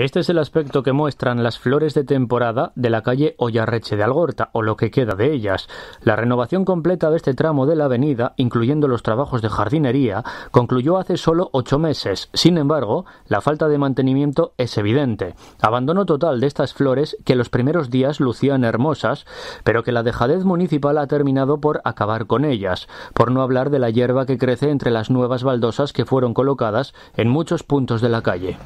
Este es el aspecto que muestran las flores de temporada de la calle Ollarreche de Algorta, o lo que queda de ellas. La renovación completa de este tramo de la avenida, incluyendo los trabajos de jardinería, concluyó hace solo ocho meses. Sin embargo, la falta de mantenimiento es evidente. Abandono total de estas flores que los primeros días lucían hermosas, pero que la dejadez municipal ha terminado por acabar con ellas, por no hablar de la hierba que crece entre las nuevas baldosas que fueron colocadas en muchos puntos de la calle.